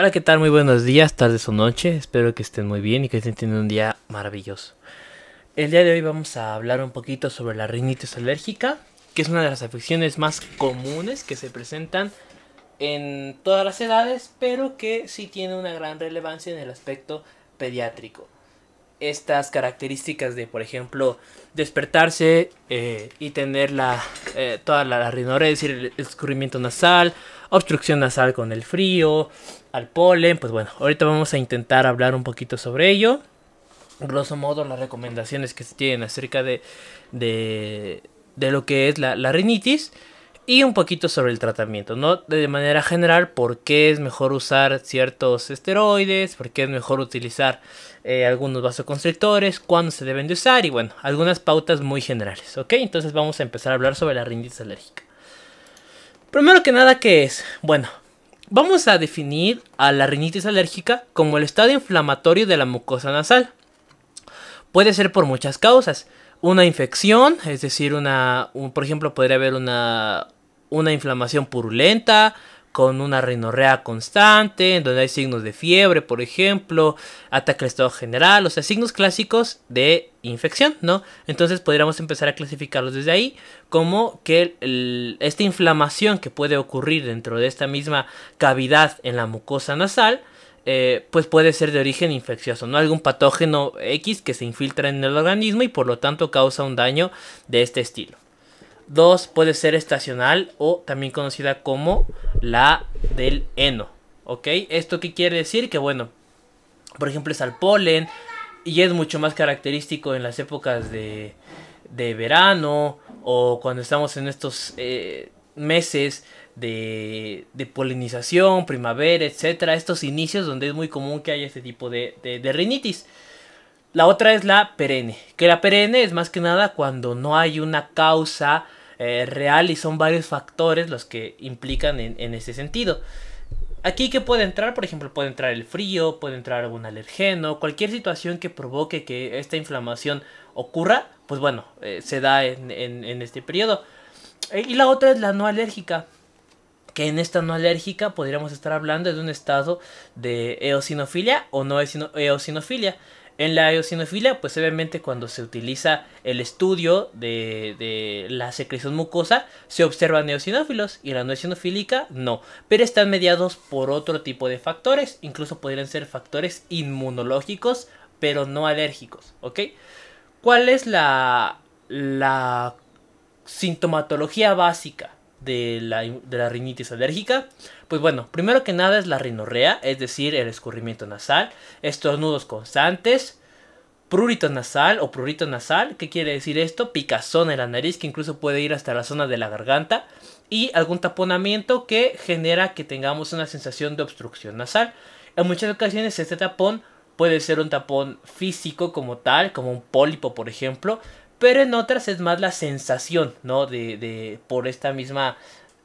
Hola, ¿qué tal? Muy buenos días, tardes o noches. Espero que estén muy bien y que estén teniendo un día maravilloso. El día de hoy vamos a hablar un poquito sobre la rinitis alérgica, que es una de las afecciones más comunes que se presentan en todas las edades, pero que sí tiene una gran relevancia en el aspecto pediátrico. Estas características de, por ejemplo, despertarse eh, y tener la, eh, toda la, la es decir, el escurrimiento nasal obstrucción nasal con el frío, al polen, pues bueno, ahorita vamos a intentar hablar un poquito sobre ello. Grosso modo, las recomendaciones que se tienen acerca de, lo que es la, la rinitis y un poquito sobre el tratamiento, ¿no? De manera general, por qué es mejor usar ciertos esteroides, por qué es mejor utilizar eh, algunos vasoconstrictores, cuándo se deben de usar y bueno, algunas pautas muy generales, ¿ok? Entonces vamos a empezar a hablar sobre la rinitis alérgica. Primero que nada, ¿qué es? Bueno, vamos a definir a la rinitis alérgica como el estado inflamatorio de la mucosa nasal. Puede ser por muchas causas. Una infección, es decir, una, por ejemplo, podría haber una, una inflamación purulenta, con una rinorrea constante, en donde hay signos de fiebre, por ejemplo, ataque al estado general, o sea, signos clásicos de infección, ¿no? Entonces podríamos empezar a clasificarlos desde ahí como que esta inflamación que puede ocurrir dentro de esta misma cavidad en la mucosa nasal, eh, pues puede ser de origen infeccioso, ¿no? Algún patógeno X que se infiltra en el organismo y por lo tanto causa un daño de este estilo. Dos, puede ser estacional o también conocida como la del heno. ¿Ok? ¿Esto qué quiere decir? Que bueno, por ejemplo es al polen y es mucho más característico en las épocas de, de verano o cuando estamos en estos eh, meses de, de, polinización, primavera, etcétera, estos inicios donde es muy común que haya este tipo de, de, de, rinitis. La otra es la perenne, que la perenne es más que nada cuando no hay una causa eh, real y son varios factores los que implican en, ese sentido. Aquí que puede entrar, por ejemplo, puede entrar el frío, puede entrar algún alergeno, cualquier situación que provoque que esta inflamación ocurra, pues bueno, eh, se da en, este periodo. Eh, y la otra es la no alérgica, que en esta no alérgica podríamos estar hablando de un estado de eosinofilia o no eosinofilia. En la eosinofilia, pues obviamente cuando se utiliza el estudio de, de la secreción mucosa, se observan eosinófilos y en la no eosinofílica no, pero están mediados por otro tipo de factores, incluso podrían ser factores inmunológicos, pero no alérgicos, ¿ok? ¿Cuál es la, la sintomatología básica de la, de la rinitis alérgica? Pues bueno, primero que nada es la rinorrea, es decir, el escurrimiento nasal, estos nudos constantes, prurito nasal o prurito nasal, ¿qué quiere decir esto? Picazón en la nariz que incluso puede ir hasta la zona de la garganta y algún taponamiento que genera que tengamos una sensación de obstrucción nasal. En muchas ocasiones este tapón puede ser un tapón físico como tal, como un pólipo por ejemplo, pero en otras es más la sensación, ¿no? de por esta misma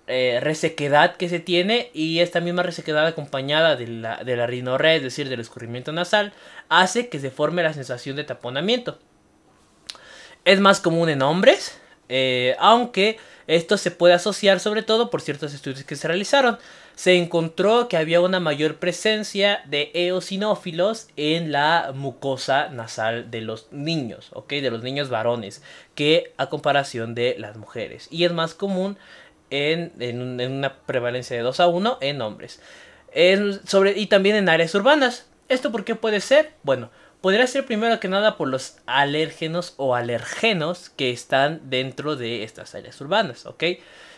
eh, resequedad que se tiene y esta misma resequedad acompañada de la, de es decir, del escurrimiento nasal, hace que se forme la sensación de taponamiento. Es más común en hombres, eh, aunque esto se puede asociar sobre todo por ciertos estudios que se realizaron. Se encontró que había una mayor presencia de eosinófilos en la mucosa nasal de los niños, ¿ok? De los niños varones, que a comparación de las mujeres. Y es más común en, una prevalencia de 2 a 1 en hombres. sobre, y también en áreas urbanas. ¿Esto por qué puede ser? Bueno, podría ser primero que nada por los alérgenos o alergenos que están dentro de estas áreas urbanas, ¿ok?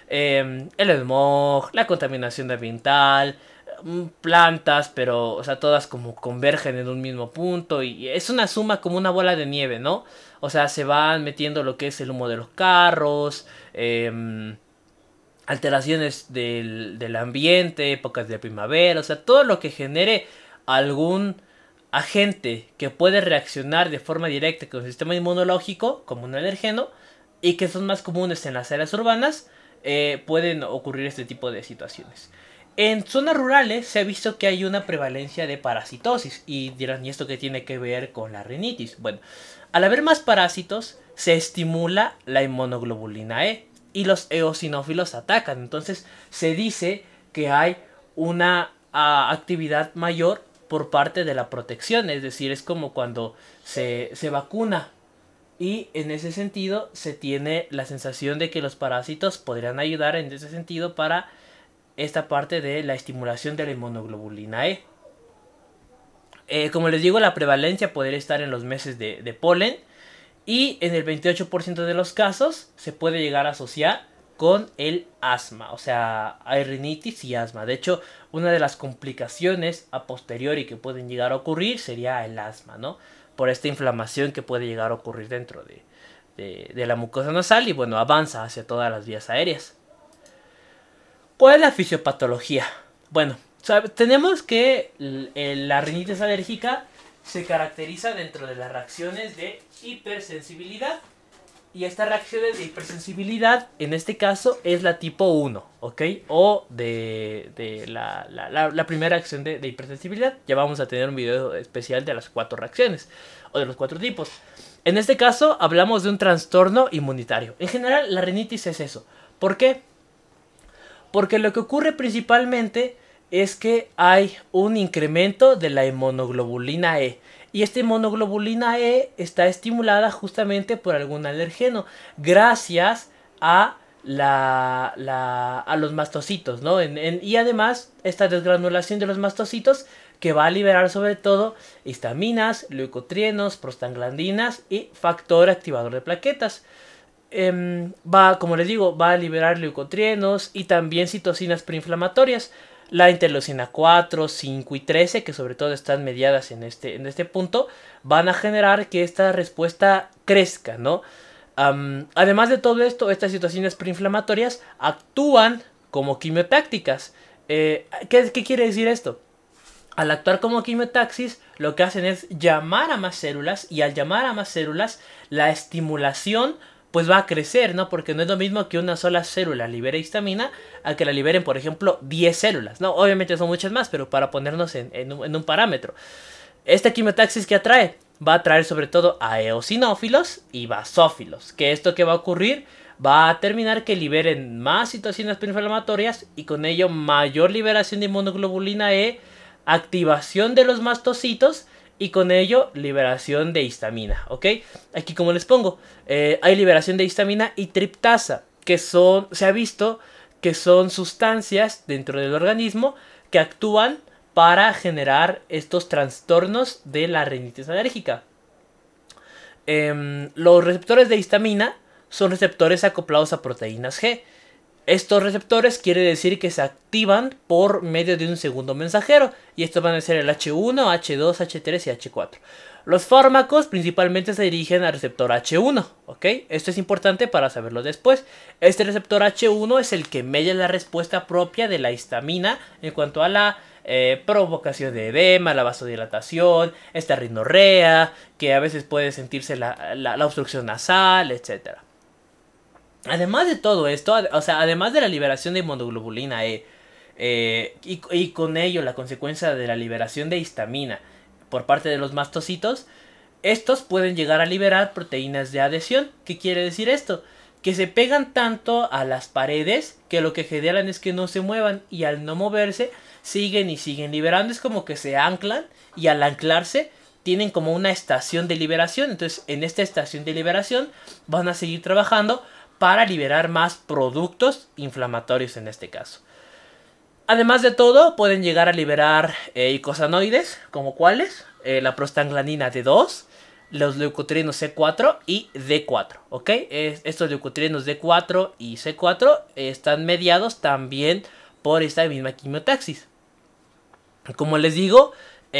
Em, el smog, la contaminación ambiental, mm, plantas, pero, o sea, todas como convergen en un mismo punto y es una suma como una bola de nieve, ¿no? O sea, se van metiendo lo que es el humo de los carros, eh, alteraciones del, ambiente, épocas de primavera, o sea, todo lo que genere algún agente que puede reaccionar de forma directa con el sistema inmunológico, como un alergeno, y que son más comunes en las áreas urbanas, eh, pueden ocurrir este tipo de situaciones. En zonas rurales se ha visto que hay una prevalencia de parasitosis y dirán, ¿y esto qué tiene que ver con la rinitis? Bueno, al haber más parásitos se estimula la inmunoglobulina E, y los eosinófilos atacan. Entonces se dice que hay una actividad mayor por parte de la protección, es decir, es como cuando se, vacuna y en ese sentido se tiene la sensación de que los parásitos podrían ayudar en ese sentido para esta parte de la estimulación de la inmunoglobulina E. Eh, como les digo, la prevalencia podría estar en los meses de, de polen y en el 28% de los casos se puede llegar a asociar con el asma, o sea, hay rinitis y asma. De hecho, una de las complicaciones a posteriori que pueden llegar a ocurrir sería el asma, ¿no? Por esta inflamación que puede llegar a ocurrir dentro de, la mucosa nasal y bueno, avanza hacia todas las vías aéreas. ¿Cuál es la fisiopatología? Bueno, tenemos que eh, la rinitis alérgica se caracteriza dentro de las reacciones de hipersensibilidad. Y estas reacciones de hipersensibilidad, en este caso, es la tipo 1, ¿ok? O de, de la, primera acción de, hipersensibilidad. Ya vamos a tener un video especial de las cuatro reacciones, o de los cuatro tipos. En este caso, hablamos de un trastorno inmunitario. En general, la renitis es eso. ¿Por qué? Porque lo que ocurre principalmente es que hay un incremento de la inmunoglobulina E. Y esta inmunoglobulina E está estimulada justamente por algún alergeno, gracias a, a los mastocitos, y además, esta desgranulación de los mastocitos que va a liberar sobre todo histaminas, leucotrienos, prostaglandinas y factor activador de plaquetas. Em, va, como les digo, va a liberar leucotrienos y también citocinas preinflamatorias la interleucina 4, 5 y 13, que sobre todo están mediadas en este, en este punto, van a generar que esta respuesta crezca, ¿no? además de todo esto, estas situaciones preinflamatorias actúan como quimiotácticas. Eh, ¿qué, ¿Qué quiere decir esto? Al actuar como quimiotaxis, lo que hacen es llamar a más células y al llamar a más células, la estimulación pues va a crecer, ¿no? Porque no es lo mismo que una sola célula libere histamina a que la liberen, por ejemplo, 10 células, ¿no? Obviamente son muchas más, pero para ponernos en, un, parámetro. Esta quimiotaxis que atrae va a atraer sobre todo a eosinófilos y basófilos, que esto que va a ocurrir va a terminar que liberen más citocinas preinflamatorias y con ello mayor liberación de inmunoglobulina E, activación de los mastocitos, y con ello liberación de histamina, ¿ok? Aquí como les pongo, eh, hay liberación de histamina y triptasa, que son, se ha visto que son sustancias dentro del organismo que actúan para generar estos trastornos de la rinitis alérgica. Em, los receptores de histamina son receptores acoplados a proteínas G estos receptores quiere decir que se activan por medio de un segundo mensajero y estos van a ser el H1, H2, H3 y H4. Los fármacos principalmente se dirigen al receptor H1, ¿ok? Esto es importante para saberlo después. Este receptor H1 es el que media la respuesta propia de la histamina en cuanto a la eh, provocación de edema, la vasodilatación, esta rinorrea, que a veces puede sentirse la, la obstrucción nasal, etcétera. Además de todo esto, o sea, además de la liberación de inmunoglobulina E, eh, y, y, con ello la consecuencia de la liberación de histamina por parte de los mastocitos, estos pueden llegar a liberar proteínas de adhesión. ¿Qué quiere decir esto? Que se pegan tanto a las paredes que lo que generan es que no se muevan y al no moverse siguen y siguen liberando. Es como que se anclan y al anclarse tienen como una estación de liberación. Entonces en esta estación de liberación van a seguir trabajando para liberar más productos inflamatorios en este caso. Además de todo, pueden llegar a liberar eh, icosanoides, como cuáles, eh, la prostaglandina D2, los leucotrienos C4 y D4, ¿ok? estos leucotrienos D4 y C4 están mediados también por esta misma quimiotaxis. Como les digo,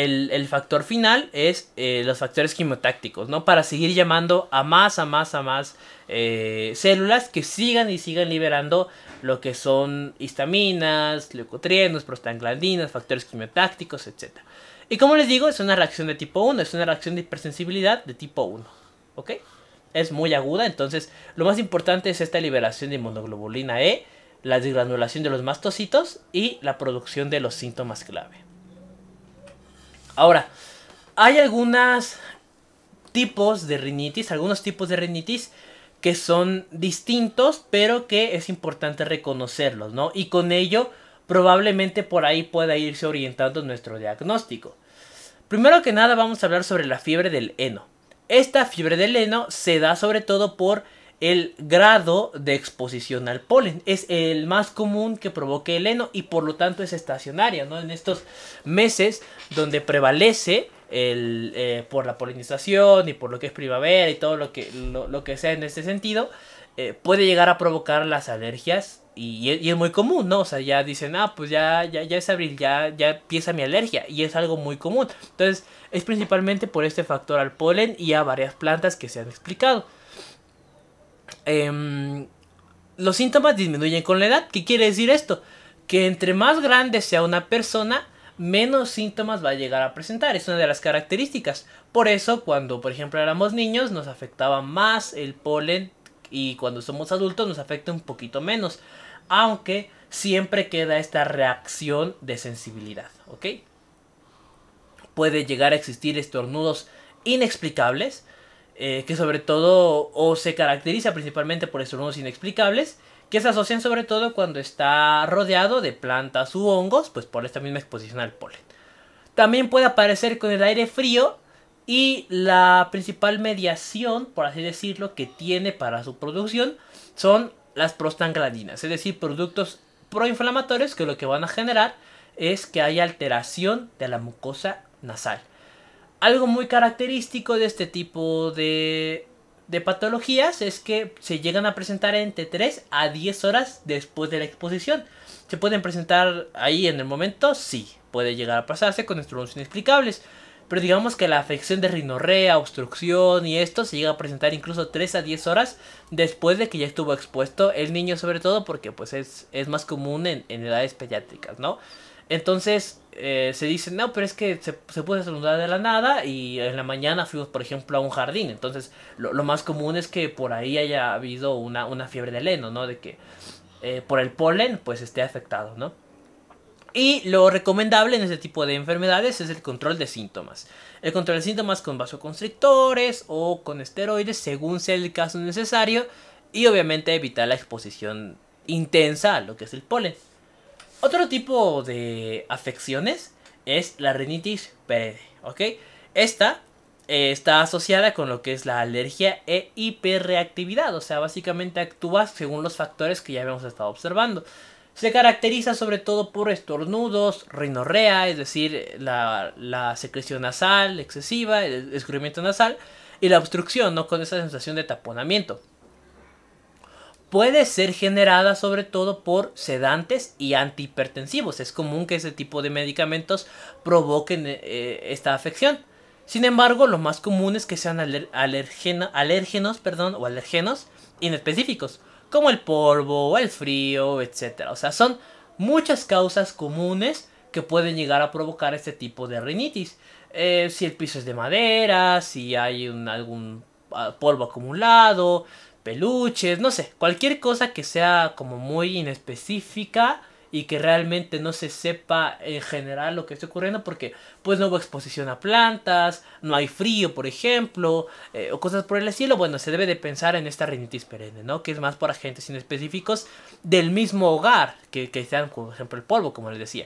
el, factor final es eh, los factores quimiotácticos, ¿no? Para seguir llamando a más, a más, a más eh, células que sigan y sigan liberando lo que son histaminas, leucotrienos, prostaglandinas, factores quimiotácticos, etc. Y como les digo, es una reacción de tipo 1, es una reacción de hipersensibilidad de tipo 1, ¿ok? Es muy aguda, entonces lo más importante es esta liberación de inmunoglobulina E, la desgranulación de los mastocitos y la producción de los síntomas clave. Ahora, hay algunos tipos de rinitis, algunos tipos de rinitis que son distintos, pero que es importante reconocerlos, ¿no? Y con ello probablemente por ahí pueda irse orientando nuestro diagnóstico. Primero que nada vamos a hablar sobre la fiebre del heno. Esta fiebre del heno se da sobre todo por el grado de exposición al polen. Es el más común que provoque el heno y por lo tanto es estacionaria, ¿no? En estos meses donde prevalece eh, por la polinización y por lo que es primavera y todo lo que, lo, que sea en este sentido, eh, puede llegar a provocar las alergias y, es muy común, ¿no? O sea, ya dicen, ah, pues ya, ya, es abril, ya, ya empieza mi alergia y es algo muy común. Entonces, es principalmente por este factor al polen y a varias plantas que se han explicado. Em, los síntomas disminuyen con la edad. ¿Qué quiere decir esto? Que entre más grande sea una persona, menos síntomas va a llegar a presentar. Es una de las características. Por eso, cuando por ejemplo éramos niños, nos afectaba más el polen y cuando somos adultos nos afecta un poquito menos. Aunque siempre queda esta reacción de sensibilidad, ¿ok? Puede llegar a existir estornudos inexplicables, eh, que sobre todo o se caracteriza principalmente por estornudos inexplicables, que se asocian sobre todo cuando está rodeado de plantas u hongos, pues por esta misma exposición al polen. También puede aparecer con el aire frío y la principal mediación, por así decirlo, que tiene para su producción son las prostaglandinas, es decir, productos proinflamatorios que lo que van a generar es que haya alteración de la mucosa nasal. Algo muy característico de este tipo de, patologías es que se llegan a presentar entre 3 a 10 horas después de la exposición. ¿Se pueden presentar ahí en el momento? Sí, puede llegar a pasarse con trastornos inexplicables. Pero digamos que la afección de rinorrea, obstrucción y esto se llega a presentar incluso 3 a 10 horas después de que ya estuvo expuesto el niño sobre todo porque pues es, más común en, en edades pediátricas, ¿no? Entonces eh, se dice, no, pero es que se, se puede saludar de la nada y en la mañana fuimos, por ejemplo, a un jardín. Entonces lo, más común es que por ahí haya habido una, fiebre de heno, ¿no? De que eh, por el polen pues esté afectado, ¿no? Y lo recomendable en este tipo de enfermedades es el control de síntomas. El control de síntomas con vasoconstrictores o con esteroides según sea el caso necesario y obviamente evitar la exposición intensa a lo que es el polen. Otro tipo de afecciones es la rinitis perenne, ¿ok? Esta eh, está asociada con lo que es la alergia e hiperreactividad, o sea, básicamente actúa según los factores que ya habíamos estado observando. Se caracteriza sobre todo por estornudos, rinorrea, es decir, la, la secreción nasal excesiva, el escurrimiento nasal y la obstrucción, ¿no? Con esa sensación de taponamiento puede ser generada sobre todo por sedantes y antihipertensivos. Es común que ese tipo de medicamentos provoquen eh, eh, esta afección. Sin embargo, lo más común es que sean alérgenos perdón, o alergenos inespecíficos, como el polvo, el frío, etc. O sea, son muchas causas comunes que pueden llegar a provocar este tipo de rinitis. Eh, si el piso es de madera, si hay algún ah, polvo acumulado, peluches, no sé, cualquier cosa que sea como muy inespecífica y que realmente no se sepa en general lo que está ocurriendo porque pues no hubo exposición a plantas, no hay frío por ejemplo, eh, o cosas por el estilo, bueno, se debe de pensar en esta rinitis perenne, ¿no? Que es más por agentes inespecíficos del mismo hogar que, que sean, por ejemplo, el polvo, como les decía.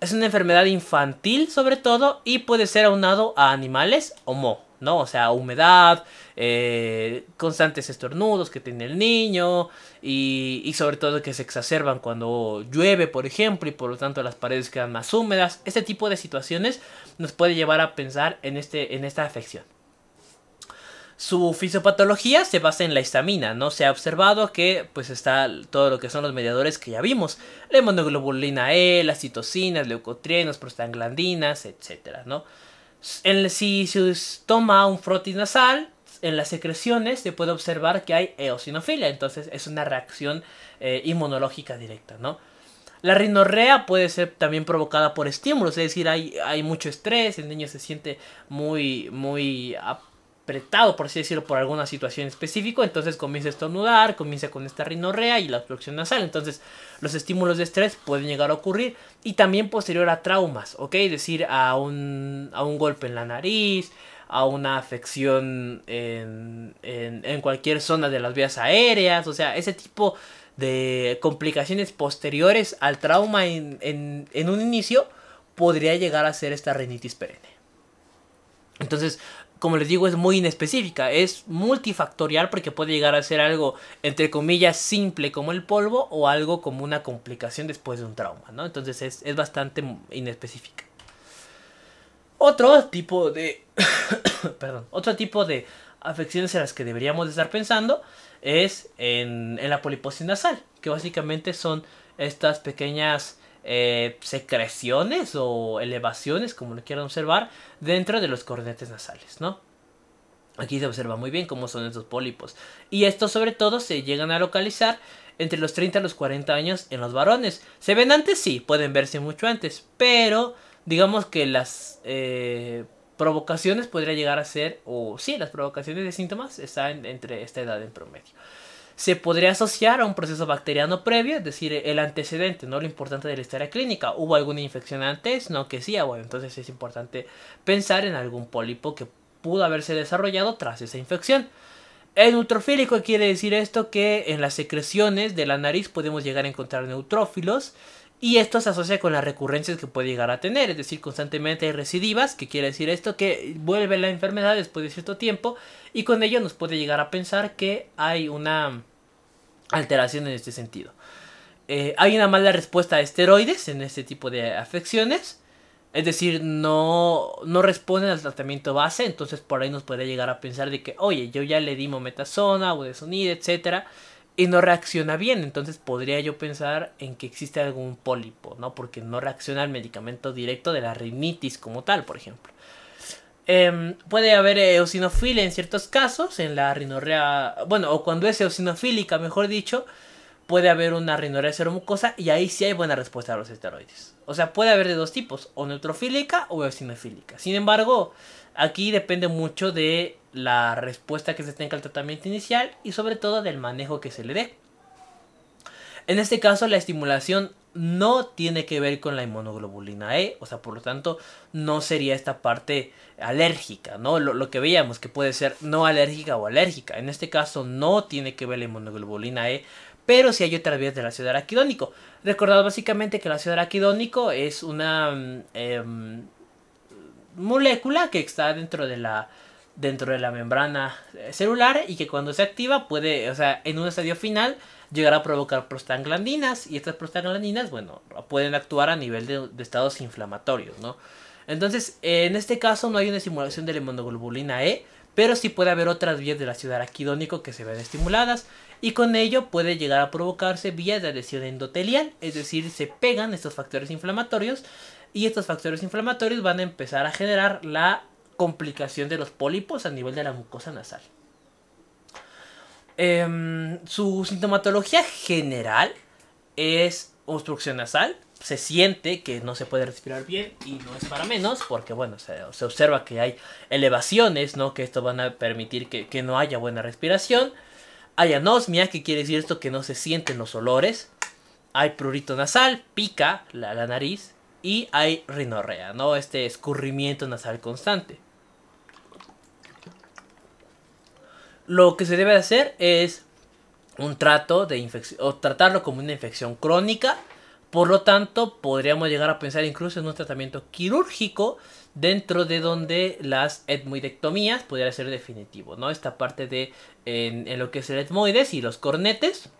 Es una enfermedad infantil sobre todo y puede ser aunado a animales o mo ¿no? O sea, humedad, eh, constantes estornudos que tiene el niño y, sobre todo que se exacerban cuando llueve, por ejemplo, y por lo tanto las paredes quedan más húmedas. Este tipo de situaciones nos puede llevar a pensar este, en, esta afección. Su fisiopatología se basa en la histamina, ¿no? Se ha observado que pues está todo lo que son los mediadores que ya vimos, la hemoglobulina E, las citocinas, leucotrienos, prostaglandinas, etcétera, ¿no? En, si se toma un frotis nasal, en las secreciones se puede observar que hay eosinofilia, entonces es una reacción eh, inmunológica directa, ¿no? La rinorrea puede ser también provocada por estímulos, es decir, hay, hay mucho estrés, el niño se siente muy, muy por así decirlo, por alguna situación específica, entonces comienza a estornudar, comienza con esta rinorrea y la obstrucción nasal. Entonces, los estímulos de estrés pueden llegar a ocurrir y también posterior a traumas, ¿ok? Es decir, a un, a un golpe en la nariz, a una afección en, cualquier zona de las vías aéreas, o sea, ese tipo de complicaciones posteriores al trauma en, un inicio podría llegar a ser esta rinitis perenne. Entonces, como les digo, es muy inespecífica, es multifactorial porque puede llegar a ser algo, entre comillas, simple como el polvo o algo como una complicación después de un trauma, ¿no? Entonces es, bastante inespecífica. Otro tipo de... perdón, otro tipo de afecciones en las que deberíamos estar pensando es en, en la poliposis nasal, que básicamente son estas pequeñas eh, secreciones o elevaciones, como lo quieran observar, dentro de los cornetes nasales, Aquí se observa muy bien cómo son estos pólipos. Y estos sobre todo se llegan a localizar entre los 30 a los 40 años en los varones. ¿Se ven antes? Sí, pueden verse mucho antes, pero digamos que las eh, provocaciones podría llegar a ser, o sí, las provocaciones de síntomas están entre esta edad en promedio se podría asociar a un proceso bacteriano previo, es decir, el antecedente, ¿no? Lo importante de la historia clínica. ¿Hubo alguna infección antes? No, que sí, ah, bueno, entonces es importante pensar en algún pólipo que pudo haberse desarrollado tras esa infección. El neutrofílico quiere decir esto que en las secreciones de la nariz podemos llegar a encontrar neutrófilos y esto se asocia con las recurrencias que puede llegar a tener, es decir, constantemente hay recidivas, que quiere decir esto que vuelve la enfermedad después de cierto tiempo y con ello nos puede llegar a pensar que hay una alteración en este sentido. Eh, hay una mala respuesta a esteroides en este tipo de afecciones. Es decir, no, no responden al tratamiento base, entonces por ahí nos puede llegar a pensar de que, oye, yo ya le di mometasona o de sonido, etcétera, y no reacciona bien, entonces podría yo pensar en que existe algún pólipo, ¿no? Porque no reacciona al medicamento directo de la rinitis como tal, por ejemplo. Em, puede haber eh, eosinofilia en ciertos casos, en la rinorrea, bueno, o cuando es eosinofílica, mejor dicho, puede haber una rinorrea seromucosa y ahí sí hay buena respuesta a los esteroides. O sea, puede haber de dos tipos, o neutrofílica o eosinofílica. Sin embargo, aquí depende mucho de la respuesta que se tenga al tratamiento inicial y sobre todo del manejo que se le dé. En este caso, la estimulación no tiene que ver con la inmunoglobulina E, o sea, por lo tanto, no sería esta parte alérgica, ¿no? Lo, que veíamos que puede ser no alérgica o alérgica. En este caso, no tiene que ver la inmunoglobulina E, pero sí hay otra vía del ácido araquidónico. Recordad básicamente que el ácido araquidónico es una mm, em, molécula que está dentro de la dentro de la membrana eh, celular y que cuando se activa puede, o sea, en un estadio final llegar a provocar prostaglandinas y estas prostaglandinas, bueno, pueden actuar a nivel de, estados inflamatorios, ¿no? Entonces, en este caso no hay una estimulación de la hemoglobulina E, pero sí puede haber otras vías del ácido araquidónico que se ven estimuladas y con ello puede llegar a provocarse vías de adhesión endotelial, es decir, se pegan estos factores inflamatorios y estos factores inflamatorios van a empezar a generar la complicación de los pólipos a nivel de la mucosa nasal. Em, su sintomatología general es obstrucción nasal. Se siente que no se puede respirar bien y no es para menos porque, bueno, se, observa que hay elevaciones, ¿no? Que esto van a permitir que, no haya buena respiración. Hay anosmia, que quiere decir esto que no se sienten los olores. Hay prurito nasal, pica la, la nariz. Y hay rinorrea, ¿no? Este escurrimiento nasal constante. Lo que se debe hacer es un trato de infección, o tratarlo como una infección crónica. Por lo tanto, podríamos llegar a pensar incluso en un tratamiento quirúrgico dentro de donde las etmoidectomías pudieran ser definitivo, ¿no? Esta parte de en, lo que es el etmoides y los cornetes,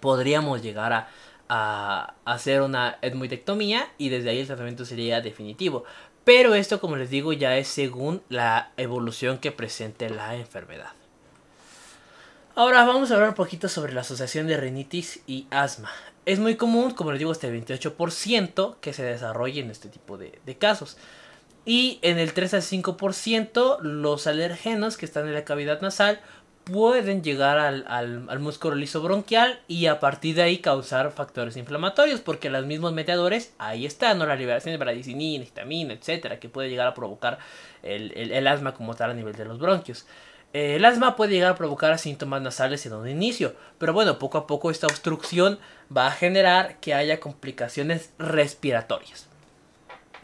podríamos llegar a, a hacer una etmoidectomía y desde ahí el tratamiento sería definitivo. Pero esto, como les digo, ya es según la evolución que presente la enfermedad. Ahora vamos a hablar un poquito sobre la asociación de renitis y asma. Es muy común, como les digo, este 28% que se desarrolle en este tipo de, casos. Y en el 3 al 5% los alergenos que están en la cavidad nasal pueden llegar al, músculo liso bronquial y a partir de ahí causar factores inflamatorios porque los mismos mediadores ahí están, la liberación de bradicinina, histamina, etcétera, que puede llegar a provocar el asma como tal a nivel de los bronquios. Eh, el asma puede llegar a provocar síntomas nasales en un inicio, pero bueno, poco a poco esta obstrucción va a generar que haya complicaciones respiratorias.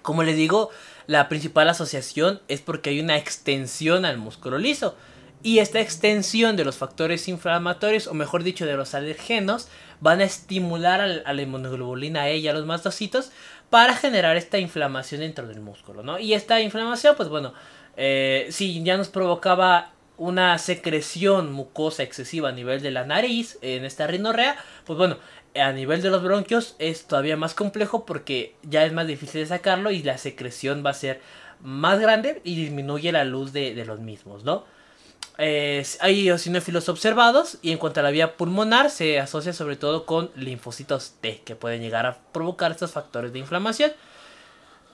Como les digo, la principal asociación es porque hay una extensión al músculo liso y esta extensión de los factores inflamatorios, o mejor dicho, de los alergenos, van a estimular a la inmunoglobulina E y a los mastocitos para generar esta inflamación dentro del músculo, ¿no? Y esta inflamación, pues bueno, eh, si ya nos provocaba una secreción mucosa excesiva a nivel de la nariz en esta rinorrea, pues bueno, a nivel de los bronquios es todavía más complejo porque ya es más difícil de sacarlo y la secreción va a ser más grande y disminuye la luz de, los mismos, ¿no? hay eosinófilos observados y en cuanto a la vía pulmonar se asocia sobre todo con linfocitos T que pueden llegar a provocar estos factores de inflamación.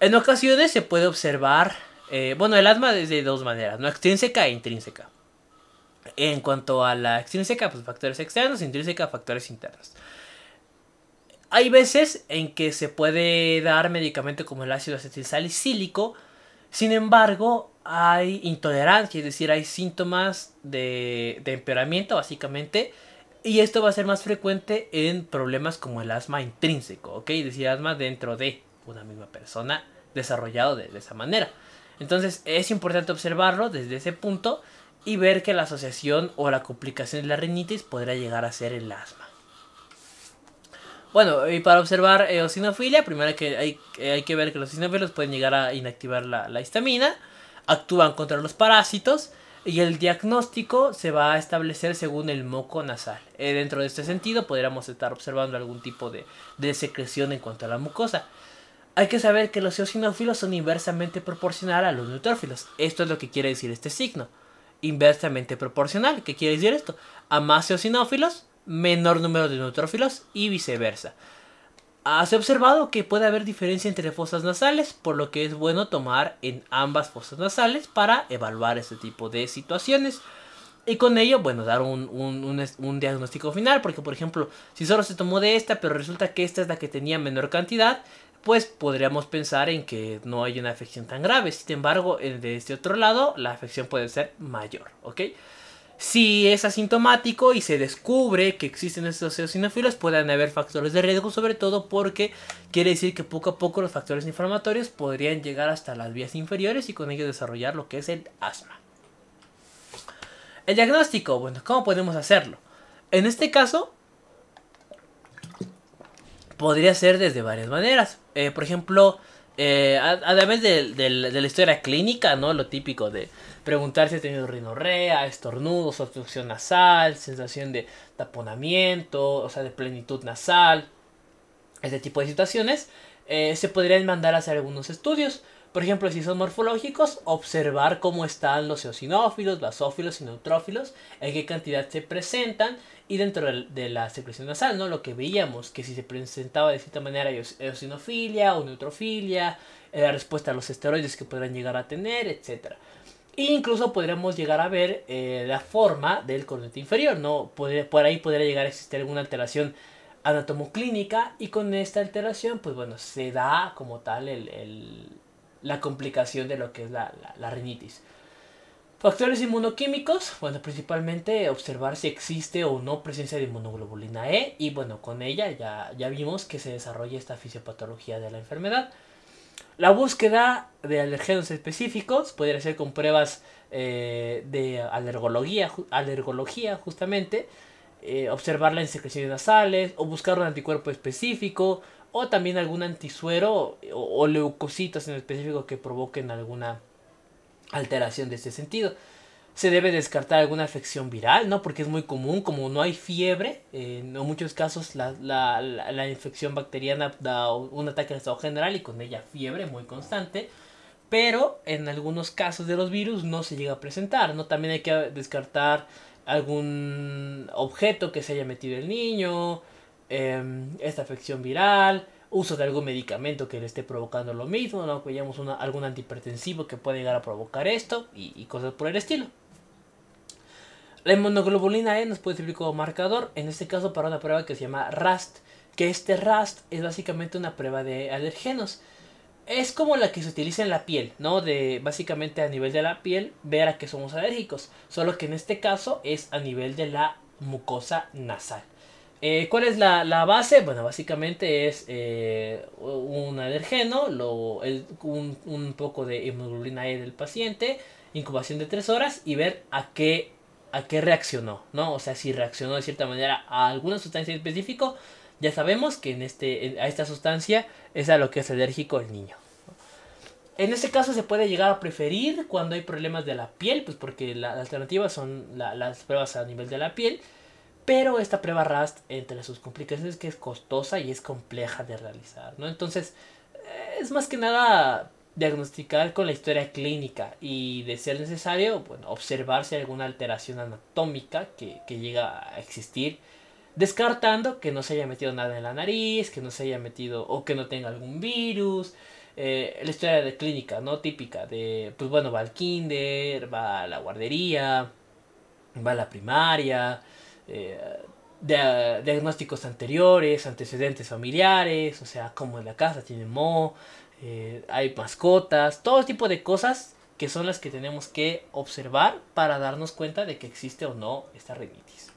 En ocasiones se puede observar eh, bueno, el asma es de dos maneras, ¿no? Extrínseca e intrínseca. En cuanto a la extrínseca, pues factores externos, intrínseca, factores internos. Hay veces en que se puede dar medicamento como el ácido acetilsalicílico, sin embargo, hay intolerancia, es decir, hay síntomas de, empeoramiento, básicamente, y esto va a ser más frecuente en problemas como el asma intrínseco, Es decir, asma dentro de una misma persona desarrollado de esa manera. Entonces es importante observarlo desde ese punto y ver que la asociación o la complicación de la rinitis podría llegar a ser el asma. Bueno, y para observar eh, eosinofilia, primero que eh, hay, que ver que los eosinófilos pueden llegar a inactivar la, histamina, actúan contra los parásitos y el diagnóstico se va a establecer según el moco nasal. Eh, dentro de este sentido, podríamos estar observando algún tipo de secreción en cuanto a la mucosa. Hay que saber que los eosinófilos son inversamente proporcional a los neutrófilos. Esto es lo que quiere decir este signo. Inversamente proporcional. ¿Qué quiere decir esto? A más eosinófilos, menor número de neutrófilos y viceversa. Has observado que puede haber diferencia entre fosas nasales, por lo que es bueno tomar en ambas fosas nasales para evaluar este tipo de situaciones. Y con ello, bueno, dar un, un, diagnóstico final, porque por ejemplo, si solo se tomó de esta, pero resulta que esta es la que tenía menor cantidad, pues podríamos pensar en que no hay una afección tan grave. Sin embargo, eh, de este otro lado, la afección puede ser mayor, ¿ok? Si es asintomático y se descubre que existen estos eosinófilos, pueden haber factores de riesgo, sobre todo porque quiere decir que poco a poco los factores inflamatorios podrían llegar hasta las vías inferiores y con ello desarrollar lo que es el asma. El diagnóstico, bueno, ¿cómo podemos hacerlo? En este caso, podría ser desde varias maneras. Eh, por ejemplo, eh, a además de, la historia clínica, ¿no? Lo típico de preguntar si ha tenido rinorrea, estornudos, obstrucción nasal, sensación de taponamiento, o sea, de plenitud nasal, este tipo de situaciones, eh, se podrían mandar a hacer algunos estudios. Por ejemplo, si son morfológicos, observar cómo están los eosinófilos, basófilos y neutrófilos, en qué cantidad se presentan y dentro de la secreción nasal, Lo que veíamos, que si se presentaba de cierta manera e- eosinofilia o neutrofilia, eh, la respuesta a los esteroides que podrán llegar a tener, etc. E incluso podríamos llegar a ver eh, la forma del cornete inferior, por ahí podría llegar a existir alguna alteración anatomoclínica y con esta alteración, pues bueno, se da como tal la complicación de lo que es la, la rinitis. Factores inmunoquímicos, bueno, principalmente observar si existe o no presencia de inmunoglobulina E y bueno, con ella ya, vimos que se desarrolla esta fisiopatología de la enfermedad. La búsqueda de alergenos específicos podría ser con pruebas eh, de alergología, alergología justamente, eh, observar observarla en secreciones nasales o buscar un anticuerpo específico o también algún antisuero o leucocitos en específico que provoquen alguna alteración de este sentido. Se debe descartar alguna afección viral, ¿no? Porque es muy común, como no hay fiebre, en muchos casos la, infección bacteriana da un ataque al estado general y con ella fiebre muy constante. Pero en algunos casos de los virus no se llega a presentar, ¿no? También hay que descartar algún objeto que se haya metido el niño, em, esta afección viral, uso de algún medicamento que le esté provocando lo mismo, ¿no? que una, algún antihipertensivo que pueda llegar a provocar esto y, cosas por el estilo. La inmunoglobulina E nos puede servir como marcador, en este caso para una prueba que se llama RAST, que este RAST es básicamente una prueba de alergenos. Es como la que se utiliza en la piel, ¿no? De básicamente a nivel de la piel ver a que somos alérgicos, solo que en este caso es a nivel de la mucosa nasal. Eh, ¿Cuál es la, base? Bueno, básicamente es eh, un alergeno, un, poco de hemoglobina E del paciente, incubación de 3 horas y ver a qué, reaccionó, ¿no? O sea, si reaccionó de cierta manera a alguna sustancia específica, específico, ya sabemos que este, en a esta sustancia es a lo que es alérgico el niño. En este caso se puede llegar a preferir cuando hay problemas de la piel, pues porque la, las alternativas son las pruebas a nivel de la piel. Pero esta prueba RAST, entre sus complicaciones, es que es costosa y es compleja de realizar, ¿no? Entonces, eh, es más que nada diagnosticar con la historia clínica y, de ser necesario, bueno, observar si hay alguna alteración anatómica que, llega a existir, descartando que no se haya metido nada en la nariz, que no se haya metido o que no tenga algún virus. Eh, la historia de clínica, ¿no? Típica de, pues bueno, va al kinder, va a la guardería, va a la primaria, eh, diagnósticos anteriores, antecedentes familiares, o sea, cómo en la casa tiene mo, eh, hay mascotas, todo tipo de cosas que son las que tenemos que observar para darnos cuenta de que existe o no esta rinitis.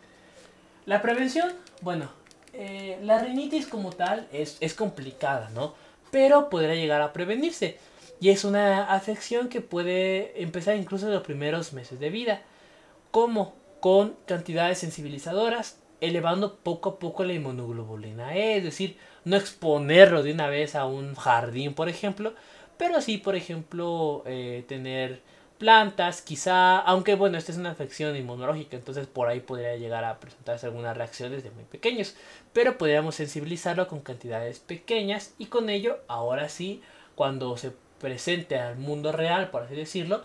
La prevención, bueno, eh, la rinitis como tal es, es complicada, ¿no? Pero podrá llegar a prevenirse. Y es una afección que puede empezar incluso en los primeros meses de vida. ¿Cómo? con cantidades sensibilizadoras, elevando poco a poco la inmunoglobulina E, es decir, no exponerlo de una vez a un jardín, por ejemplo, pero sí, por ejemplo, eh, tener plantas, quizá, aunque bueno, esta es una afección inmunológica, entonces por ahí podría llegar a presentarse algunas reacciones de muy pequeños, pero podríamos sensibilizarlo con cantidades pequeñas y con ello, ahora sí, cuando se presente al mundo real, por así decirlo,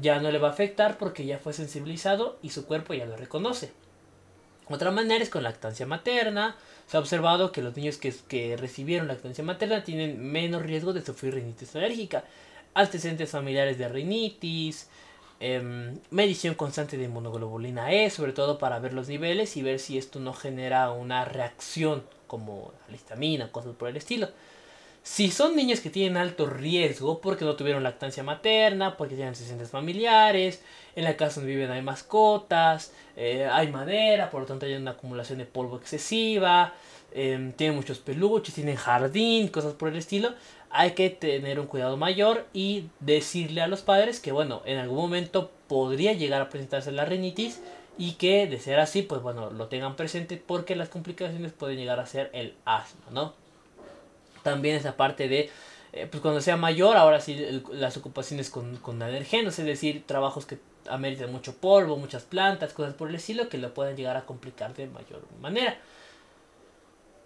ya no le va a afectar porque ya fue sensibilizado y su cuerpo ya lo reconoce. Otra manera es con lactancia materna. Se ha observado que los niños que, recibieron lactancia materna tienen menos riesgo de sufrir rinitis alérgica, antecedentes familiares de rinitis, em, medición constante de inmunoglobulina E, sobre todo para ver los niveles y ver si esto no genera una reacción como la histamina, cosas por el estilo. Si son niños que tienen alto riesgo porque no tuvieron lactancia materna, porque tienen antecedentes familiares, en la casa donde viven hay mascotas, eh, hay madera, por lo tanto hay una acumulación de polvo excesiva, em, tienen muchos peluches, tienen jardín, cosas por el estilo, hay que tener un cuidado mayor y decirle a los padres que bueno, en algún momento podría llegar a presentarse la rinitis y que de ser así, pues bueno, lo tengan presente porque las complicaciones pueden llegar a ser el asma, ¿no? también esa parte de eh, pues cuando sea mayor, ahora sí las ocupaciones con, con alergenos, es decir, trabajos que ameriten mucho polvo, muchas plantas, cosas por el estilo, que lo pueden llegar a complicar de mayor manera.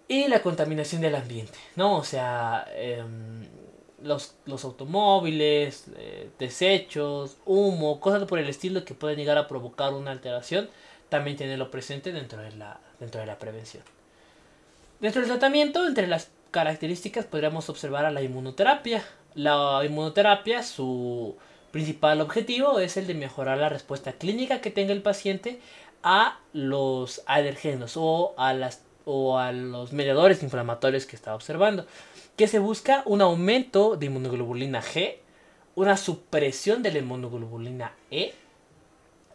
Y la contaminación del ambiente, ¿no? O sea, em, los, automóviles, eh, desechos, humo, cosas por el estilo que pueden llegar a provocar una alteración, también tenerlo presente dentro de la, dentro de la prevención. Dentro del tratamiento, entre las características podríamos observar a la inmunoterapia. La inmunoterapia, su principal objetivo es el de mejorar la respuesta clínica que tenga el paciente a los alergenos o a, las, o a los mediadores inflamatorios que está observando. Que se busca un aumento de inmunoglobulina G, una supresión de la inmunoglobulina E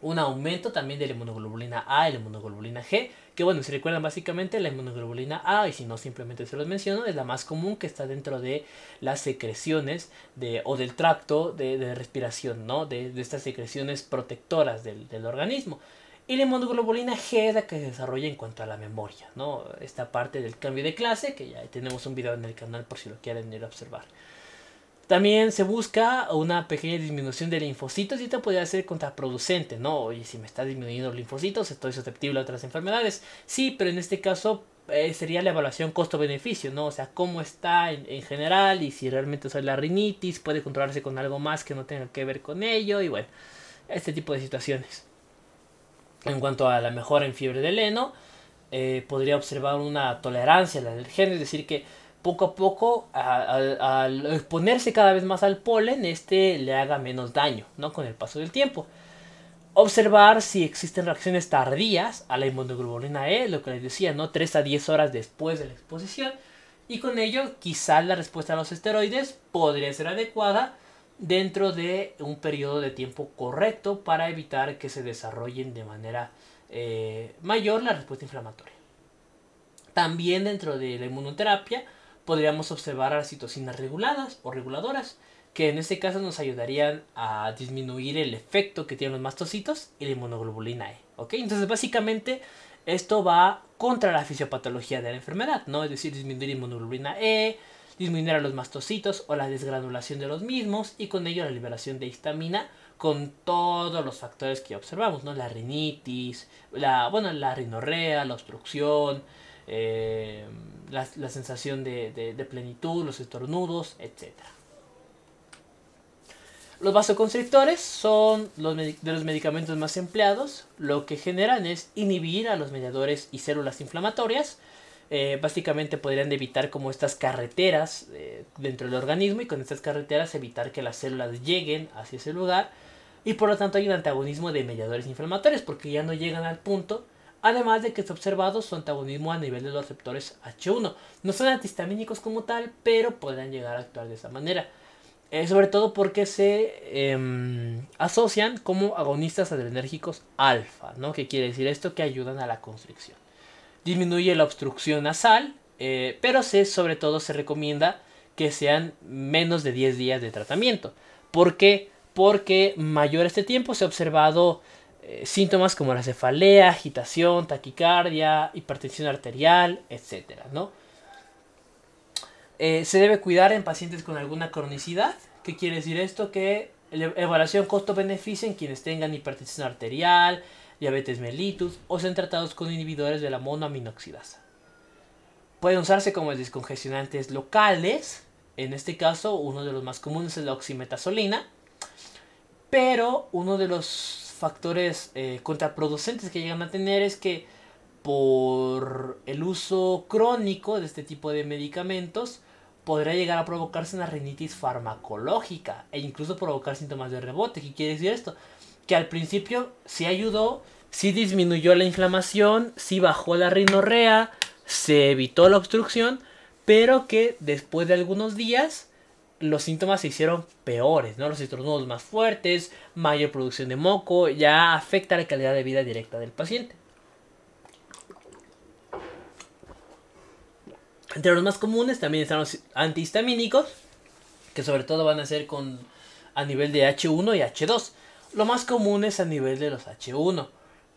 un aumento también de la inmunoglobulina A y la inmunoglobulina G, que bueno, si recuerdan básicamente la inmunoglobulina A, y si no simplemente se los menciono, es la más común que está dentro de las secreciones o del tracto de, respiración, ¿no? De, estas secreciones protectoras del, organismo. Y la inmunoglobulina G es la que se desarrolla en cuanto a la memoria, ¿no? Esta parte del cambio de clase, que ya tenemos un video en el canal por si lo quieren ir a observar. También se busca una pequeña disminución de linfocitos y esto podría ser contraproducente, ¿no? Oye, si me está disminuyendo los linfocitos, estoy susceptible a otras enfermedades. Sí, pero en este caso eh, sería la evaluación costo-beneficio, ¿no? O sea, cómo está en, general y si realmente soy la rinitis, puede controlarse con algo más que no tenga que ver con ello y bueno, este tipo de situaciones. En cuanto a la mejora en fiebre de heno, eh, podría observar una tolerancia a la alergia, es decir, que poco a poco, al, exponerse cada vez más al polen, este le haga menos daño, Con el paso del tiempo. Observar si existen reacciones tardías a la inmunoglobulina E, lo que les decía, ¿no? 3 a 10 horas después de la exposición. Y con ello, quizás la respuesta a los esteroides podría ser adecuada dentro de un periodo de tiempo correcto para evitar que se desarrollen de manera eh, mayor la respuesta inflamatoria. También dentro de la inmunoterapia podríamos observar las citocinas reguladas o reguladoras, que en este caso nos ayudarían a disminuir el efecto que tienen los mastocitos y la inmunoglobulina E. ¿ok? Entonces, básicamente, esto va contra la fisiopatología de la enfermedad, ¿no? Es decir, disminuir inmunoglobulina E, disminuir a los mastocitos o la desgranulación de los mismos y con ello la liberación de histamina con todos los factores que observamos, ¿no? La rinitis, la, bueno, la rinorrea, la obstrucción, eh, la, sensación de, plenitud, los estornudos, etc. Los vasoconstrictores son de los medicamentos más empleados. Lo que generan es inhibir a los mediadores y células inflamatorias. Eh, básicamente podrían evitar como estas carreteras eh, dentro del organismo y con estas carreteras evitar que las células lleguen hacia ese lugar. Y por lo tanto hay un antagonismo de mediadores inflamatorios porque ya no llegan al punto Además de que ha observado su antagonismo a nivel de los receptores H1. No son antihistamínicos como tal, pero pueden llegar a actuar de esa manera. Eh, sobre todo porque se em, asocian como agonistas adrenérgicos alfa, ¿no? ¿Qué quiere decir esto? Que ayudan a la constricción. Disminuye la obstrucción nasal, eh, pero se, sobre todo se recomienda que sean menos de 10 días de tratamiento. ¿Por qué? Porque mayor este tiempo se ha observado eh, síntomas como la cefalea, agitación, taquicardia, hipertensión arterial, etc. ¿no? Eh, se debe cuidar en pacientes con alguna cronicidad. ¿Qué quiere decir esto? Que e-, evaluación costo-beneficio en quienes tengan hipertensión arterial, diabetes mellitus o sean tratados con inhibidores de la monoaminoxidasa. Pueden usarse como descongestionantes locales, en este caso uno de los más comunes es la oximetazolina, pero uno de los factores eh, contraproducentes que llegan a tener es que por el uso crónico de este tipo de medicamentos podría llegar a provocarse una rinitis farmacológica e incluso provocar síntomas de rebote. ¿Qué quiere decir esto? Que al principio sí ayudó, sí disminuyó la inflamación, sí bajó la rinorrea, se evitó la obstrucción, pero que después de algunos días los síntomas se hicieron peores, ¿no? Los estornudos más fuertes, mayor producción de moco, ya afecta la calidad de vida directa del paciente. Entre los más comunes también están los antihistamínicos, que sobre todo van a ser con a nivel de H1 y H2. Lo más común es a nivel de los H1.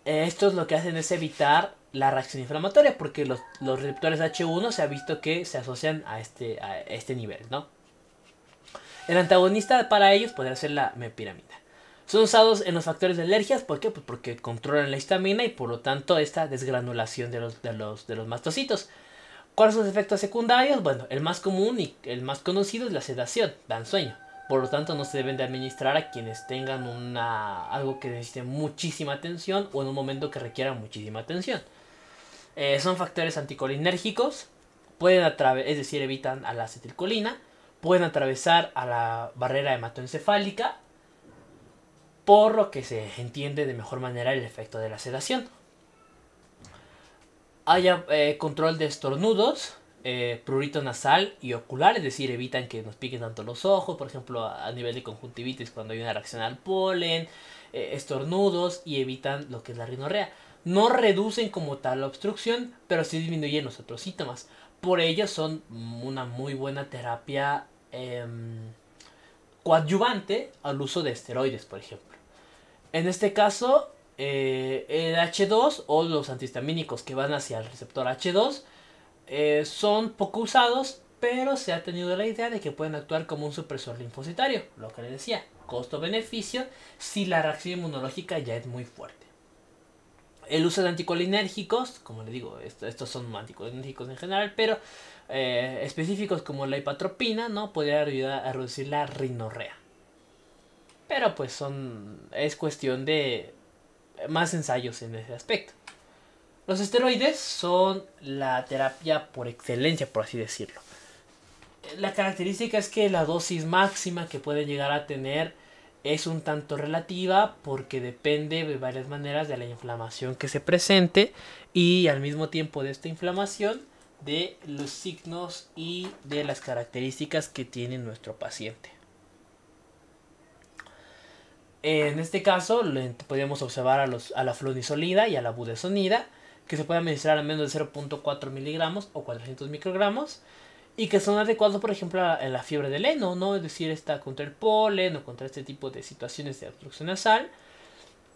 Estos lo que hacen es evitar la reacción inflamatoria, porque los, los receptores H1 se ha visto que se asocian a este, a este nivel, ¿no? El antagonista para ellos podría ser la mepiramida. Son usados en los factores de alergias, ¿por qué? Pues porque controlan la histamina y por lo tanto esta desgranulación de los, mastocitos. ¿Cuáles son los efectos secundarios? Bueno, el más común y el más conocido es la sedación, dan sueño. Por lo tanto, no se deben de administrar a quienes tengan una, algo que necesite muchísima atención o en un momento que requiera muchísima atención. Eh, son factores anticolinérgicos, pueden es decir, evitan a la acetilcolina pueden atravesar a la barrera hematoencefálica, por lo que se entiende de mejor manera el efecto de la sedación. Hay eh, control de estornudos, eh, prurito nasal y ocular, es decir, evitan que nos piquen tanto los ojos, por ejemplo, a, nivel de conjuntivitis cuando hay una reacción al polen, eh, estornudos y evitan lo que es la rinorrea. No reducen como tal la obstrucción, pero sí disminuyen los otros síntomas. Por ello son una muy buena terapia Em, coadyuvante al uso de esteroides, por ejemplo. En este caso, eh, el H2 o los antihistamínicos que van hacia el receptor H2 eh, son poco usados, pero se ha tenido la idea de que pueden actuar como un supresor linfocitario, lo que le decía, costo-beneficio si la reacción inmunológica ya es muy fuerte. El uso de anticolinérgicos, como le digo, estos son anticolinérgicos en general, pero eh, específicos como la hipatropina, ¿no? Podría ayudar a reducir la rinorrea. Pero pues son. es cuestión de más ensayos en ese aspecto. Los esteroides son la terapia por excelencia, por así decirlo. La característica es que la dosis máxima que pueden llegar a tener es un tanto relativa porque depende de varias maneras de la inflamación que se presente y al mismo tiempo de esta inflamación de los signos y de las características que tiene nuestro paciente. En este caso, podríamos observar a, los, a la flunisolida y a la budesonida, que se puede administrar a menos de 0.4 miligramos o 400 microgramos, y que son adecuados, por ejemplo, a la fiebre del heno, ¿no? Es decir, está contra el polen o contra este tipo de situaciones de obstrucción nasal.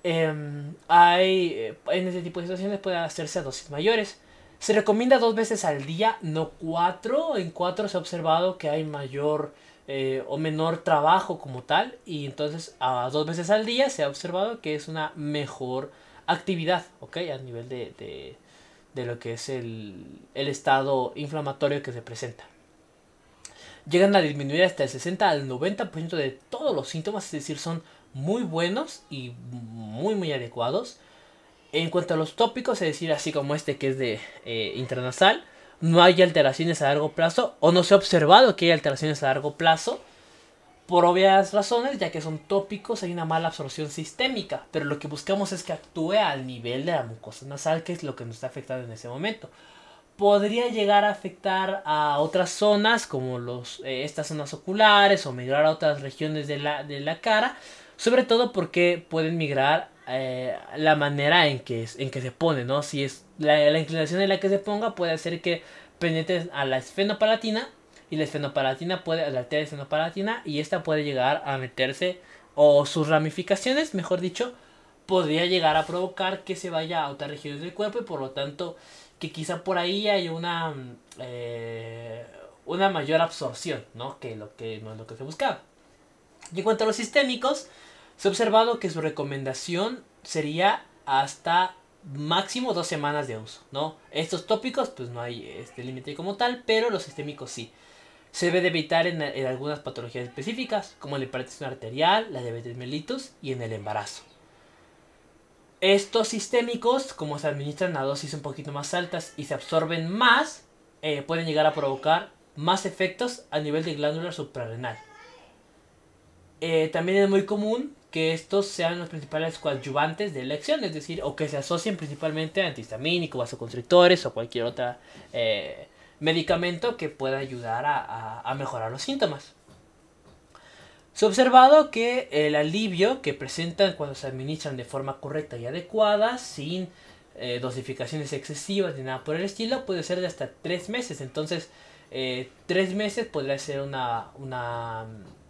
Em, hay, eh, en este tipo de situaciones puede hacerse a dosis mayores. Se recomienda dos veces al día, no cuatro. En cuatro se ha observado que hay mayor eh, o menor trabajo como tal. Y entonces a dos veces al día se ha observado que es una mejor actividad, ¿ok? A nivel de, de, lo que es el, el estado inflamatorio que se presenta llegan a disminuir hasta el 60 al 90% de todos los síntomas, es decir, son muy buenos y muy muy adecuados. En cuanto a los tópicos, es decir, así como este que es de eh, intranasal, no hay alteraciones a largo plazo o no se ha observado que hay alteraciones a largo plazo por obvias razones, ya que son tópicos, hay una mala absorción sistémica, pero lo que buscamos es que actúe al nivel de la mucosa nasal, que es lo que nos está afectando en ese momento. Podría llegar a afectar a otras zonas, como los, eh, estas zonas oculares, o migrar a otras regiones de la, de la cara, sobre todo porque pueden migrar eh, la manera en que, en que se pone, ¿no? Si es la, inclinación en la que se ponga puede hacer que penetre a la esfenopalatina y la esfenopalatina puede, la esa esfenopalatina y esta puede llegar a meterse o sus ramificaciones, mejor dicho, podría llegar a provocar que se vaya a otras regiones del cuerpo y por lo tanto que quizá por ahí hay una eh, una mayor absorción, Que lo que no es lo que se buscaba. Y en cuanto a los sistémicos, se ha observado que su recomendación sería hasta máximo dos semanas de uso, ¿no? Estos tópicos, pues no hay este límite como tal, pero los sistémicos sí. Se debe evitar en, algunas patologías específicas, como la hipertensión arterial, la diabetes mellitus y en el embarazo. Estos sistémicos, como se administran a dosis un poquito más altas y se absorben más, eh, pueden llegar a provocar más efectos a nivel de glándula suprarrenal. Eh, también es muy común que estos sean los principales coadyuvantes de elección, es decir, o que se asocien principalmente a antihistamínicos, vasoconstrictores o cualquier otro eh, medicamento que pueda ayudar a, mejorar los síntomas. Se ha observado que el alivio que presentan cuando se administran de forma correcta y adecuada, sin eh, dosificaciones excesivas ni nada por el estilo, puede ser de hasta tres meses. Entonces, eh, tres meses podría ser una, una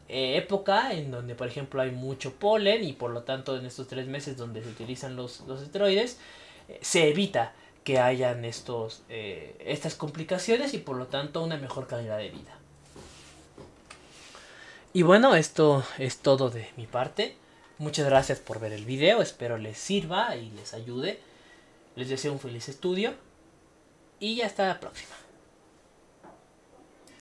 eh, época en donde, por ejemplo, hay mucho polen y por lo tanto en estos tres meses donde se utilizan los, esteroides, eh, se evita que hayan estos, eh, estas complicaciones y por lo tanto una mejor calidad de vida. Y bueno, esto es todo de mi parte. Muchas gracias por ver el video, espero les sirva y les ayude. Les deseo un feliz estudio y hasta la próxima.